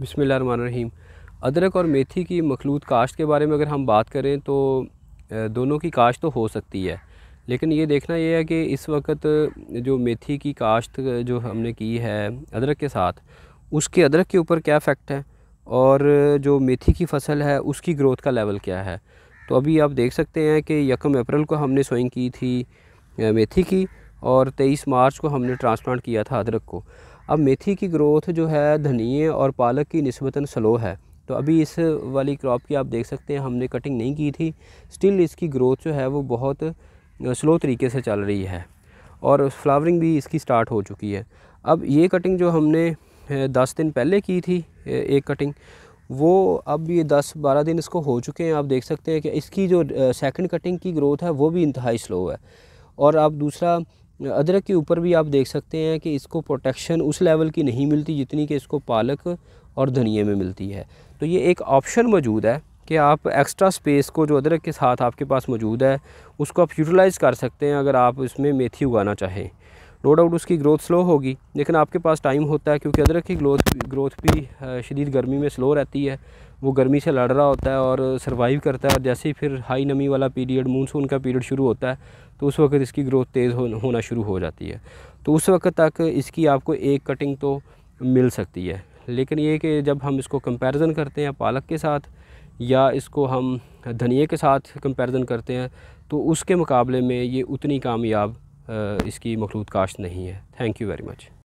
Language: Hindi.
बिसमीम अदरक और मेथी की मखलूत काश्त के बारे में अगर हम बात करें तो दोनों की काश्त तो हो सकती है लेकिन ये देखना ये है कि इस वक्त जो मेथी की काश्त जो हमने की है अदरक के साथ उसके अदरक के ऊपर क्या इफ़ेक्ट है और जो मेथी की फसल है उसकी ग्रोथ का लेवल क्या है तो अभी आप देख सकते हैं कि यकम अप्रैल को हमने सोइंग की थी मेथी की और 23 मार्च को हमने ट्रांसप्लांट किया था अदरक को अब मेथी की ग्रोथ जो है धनिए और पालक की नस्बता स्लो है तो अभी इस वाली क्रॉप की आप देख सकते हैं हमने कटिंग नहीं की थी स्टिल इसकी ग्रोथ जो है वो बहुत स्लो तरीके से चल रही है और फ्लावरिंग भी इसकी स्टार्ट हो चुकी है अब ये कटिंग जो हमने दस दिन पहले की थी एक कटिंग वो अब ये दस बारह दिन इसको हो चुके हैं आप देख सकते हैं कि इसकी जो सेकंड कटिंग की ग्रोथ है वो भी इंतहाई स्लो है और आप दूसरा अदरक के ऊपर भी आप देख सकते हैं कि इसको प्रोटेक्शन उस लेवल की नहीं मिलती जितनी कि इसको पालक और धनिए में मिलती है तो ये एक ऑप्शन मौजूद है कि आप एक्स्ट्रा स्पेस को जो अदरक के साथ आपके पास मौजूद है उसको आप यूटिलाइज़ कर सकते हैं अगर आप इसमें मेथी उगाना चाहें नो डाउट उसकी ग्रोथ स्लो होगी लेकिन आपके पास टाइम होता है क्योंकि अदरक की ग्रोथ ग्रोथ भी शदीद गर्मी में स्लो रहती है वो गर्मी से लड़ रहा होता है और सर्वाइव करता है और जैसे ही फिर हाई नमी वाला पीरियड मूनसून का पीरियड शुरू होता है तो उस वक्त इसकी ग्रोथ तेज़ हो, होना शुरू हो जाती है तो उस वक्त तक इसकी आपको एक कटिंग तो मिल सकती है लेकिन ये कि जब हम इसको कंपैरिजन करते हैं पालक के साथ या इसको हम धनिए के साथ कंपैरिजन करते हैं तो उसके मुकाबले में ये उतनी कामयाब इसकी मखलूत काश्त नहीं है थैंक यू वेरी मच